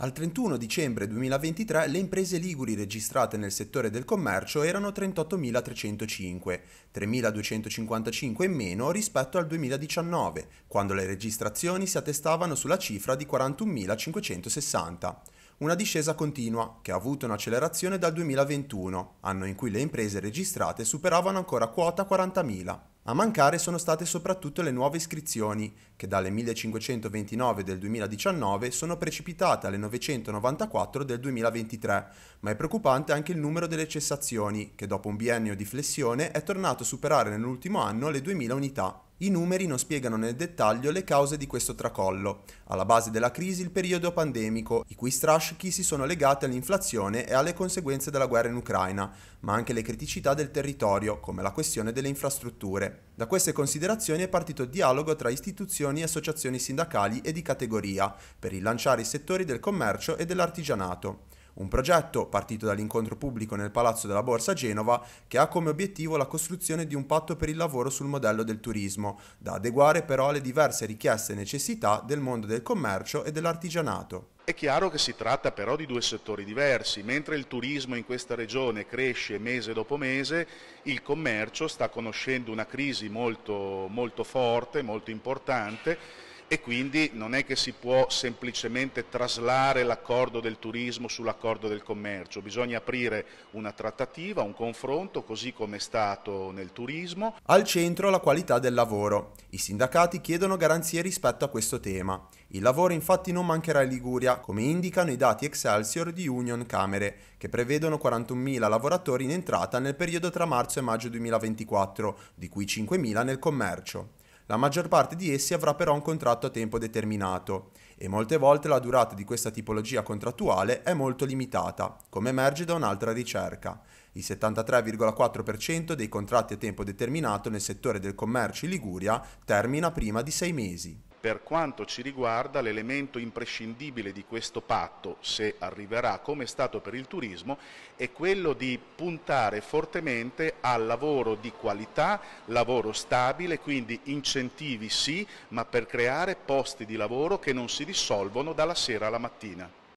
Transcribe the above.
Al 31 dicembre 2023 le imprese liguri registrate nel settore del commercio erano 38.305, 3.255 in meno rispetto al 2019, quando le registrazioni si attestavano sulla cifra di 41.560. Una discesa continua, che ha avuto un'accelerazione dal 2021, anno in cui le imprese registrate superavano ancora quota 40.000. A mancare sono state soprattutto le nuove iscrizioni, che dalle 1529 del 2019 sono precipitate alle 994 del 2023, ma è preoccupante anche il numero delle cessazioni, che dopo un biennio di flessione è tornato a superare nell'ultimo anno le 2000 unità. I numeri non spiegano nel dettaglio le cause di questo tracollo, alla base della crisi il periodo pandemico, i cui strascichi si sono legati all'inflazione e alle conseguenze della guerra in Ucraina, ma anche le criticità del territorio, come la questione delle infrastrutture. Da queste considerazioni è partito il dialogo tra istituzioni e associazioni sindacali e di categoria, per rilanciare i settori del commercio e dell'artigianato un progetto partito dall'incontro pubblico nel Palazzo della Borsa a Genova che ha come obiettivo la costruzione di un patto per il lavoro sul modello del turismo, da adeguare però alle diverse richieste e necessità del mondo del commercio e dell'artigianato. È chiaro che si tratta però di due settori diversi, mentre il turismo in questa regione cresce mese dopo mese, il commercio sta conoscendo una crisi molto, molto forte, molto importante e quindi non è che si può semplicemente traslare l'accordo del turismo sull'accordo del commercio, bisogna aprire una trattativa, un confronto, così come è stato nel turismo. Al centro la qualità del lavoro. I sindacati chiedono garanzie rispetto a questo tema. Il lavoro infatti non mancherà in Liguria, come indicano i dati Excelsior di Union Camere, che prevedono 41.000 lavoratori in entrata nel periodo tra marzo e maggio 2024, di cui 5.000 nel commercio. La maggior parte di essi avrà però un contratto a tempo determinato e molte volte la durata di questa tipologia contrattuale è molto limitata, come emerge da un'altra ricerca. Il 73,4% dei contratti a tempo determinato nel settore del commercio in Liguria termina prima di sei mesi per quanto ci riguarda l'elemento imprescindibile di questo patto, se arriverà come è stato per il turismo, è quello di puntare fortemente al lavoro di qualità, lavoro stabile, quindi incentivi sì, ma per creare posti di lavoro che non si dissolvono dalla sera alla mattina.